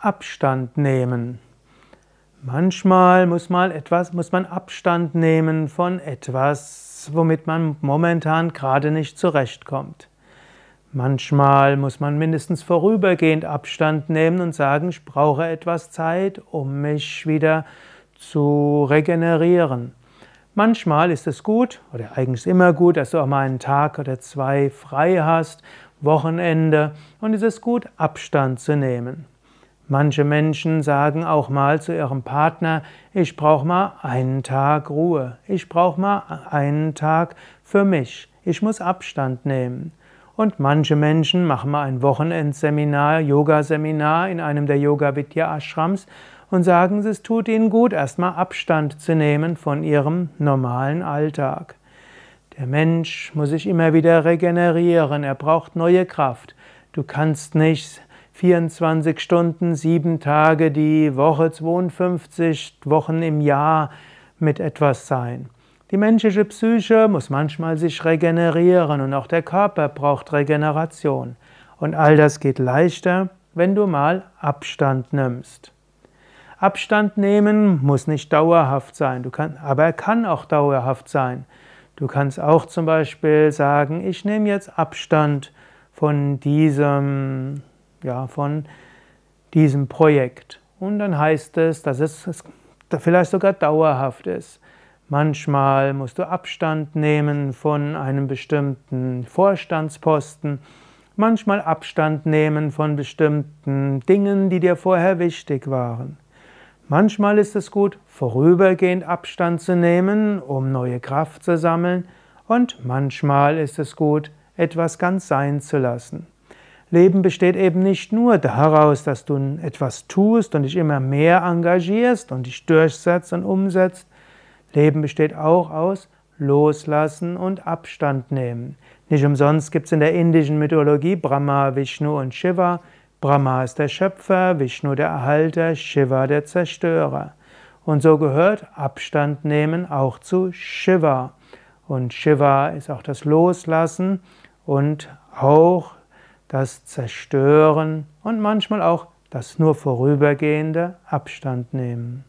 Abstand nehmen. Manchmal muss man, etwas, muss man Abstand nehmen von etwas, womit man momentan gerade nicht zurechtkommt. Manchmal muss man mindestens vorübergehend Abstand nehmen und sagen, ich brauche etwas Zeit, um mich wieder zu regenerieren. Manchmal ist es gut, oder eigentlich immer gut, dass du auch mal einen Tag oder zwei frei hast, Wochenende, und es ist gut, Abstand zu nehmen. Manche Menschen sagen auch mal zu ihrem Partner, ich brauche mal einen Tag Ruhe, ich brauche mal einen Tag für mich, ich muss Abstand nehmen. Und manche Menschen machen mal ein Wochenendseminar, Yoga-Seminar in einem der Yoga-Vidya-Ashrams und sagen, es tut ihnen gut, erstmal Abstand zu nehmen von ihrem normalen Alltag. Der Mensch muss sich immer wieder regenerieren, er braucht neue Kraft. Du kannst nicht 24 Stunden, 7 Tage die Woche, 52 Wochen im Jahr mit etwas sein. Die menschliche Psyche muss manchmal sich regenerieren und auch der Körper braucht Regeneration. Und all das geht leichter, wenn du mal Abstand nimmst. Abstand nehmen muss nicht dauerhaft sein, du kann, aber er kann auch dauerhaft sein. Du kannst auch zum Beispiel sagen, ich nehme jetzt Abstand von diesem ja, von diesem Projekt. Und dann heißt es, dass es vielleicht sogar dauerhaft ist. Manchmal musst du Abstand nehmen von einem bestimmten Vorstandsposten, manchmal Abstand nehmen von bestimmten Dingen, die dir vorher wichtig waren. Manchmal ist es gut, vorübergehend Abstand zu nehmen, um neue Kraft zu sammeln, und manchmal ist es gut, etwas ganz sein zu lassen. Leben besteht eben nicht nur daraus, dass du etwas tust und dich immer mehr engagierst und dich durchsetzt und umsetzt. Leben besteht auch aus Loslassen und Abstand nehmen. Nicht umsonst gibt es in der indischen Mythologie Brahma, Vishnu und Shiva. Brahma ist der Schöpfer, Vishnu der Erhalter, Shiva der Zerstörer. Und so gehört Abstand nehmen auch zu Shiva. Und Shiva ist auch das Loslassen und auch das Zerstören und manchmal auch das nur vorübergehende Abstand nehmen.